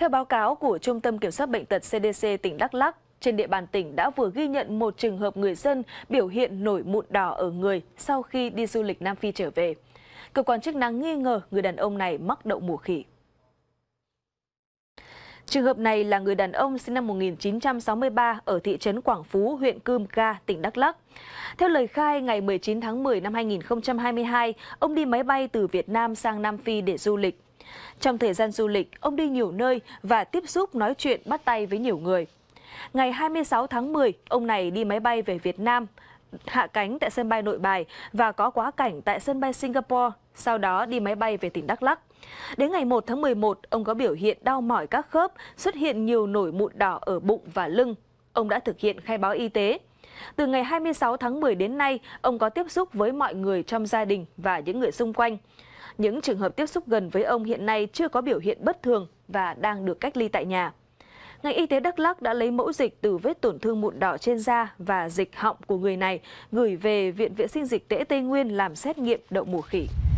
Theo báo cáo của Trung tâm Kiểm soát Bệnh tật CDC tỉnh Đắk Lắk, trên địa bàn tỉnh đã vừa ghi nhận một trường hợp người dân biểu hiện nổi mụn đỏ ở người sau khi đi du lịch Nam Phi trở về. Cơ quan chức năng nghi ngờ người đàn ông này mắc đậu mùa khỉ. Trường hợp này là người đàn ông sinh năm 1963 ở thị trấn Quảng Phú, huyện Cơm Ga, tỉnh Đắk Lắk. Theo lời khai, ngày 19 tháng 10 năm 2022, ông đi máy bay từ Việt Nam sang Nam Phi để du lịch. Trong thời gian du lịch, ông đi nhiều nơi và tiếp xúc nói chuyện bắt tay với nhiều người. Ngày 26 tháng 10, ông này đi máy bay về Việt Nam, hạ cánh tại sân bay Nội Bài và có quá cảnh tại sân bay Singapore, sau đó đi máy bay về tỉnh Đắk Lắk. Đến ngày 1 tháng 11, ông có biểu hiện đau mỏi các khớp, xuất hiện nhiều nổi mụn đỏ ở bụng và lưng. Ông đã thực hiện khai báo y tế. Từ ngày 26 tháng 10 đến nay, ông có tiếp xúc với mọi người trong gia đình và những người xung quanh những trường hợp tiếp xúc gần với ông hiện nay chưa có biểu hiện bất thường và đang được cách ly tại nhà. Ngành y tế Đắk Lắc đã lấy mẫu dịch từ vết tổn thương mụn đỏ trên da và dịch họng của người này gửi về Viện Vệ sinh Dịch tễ Tây Nguyên làm xét nghiệm đậu mùa khỉ.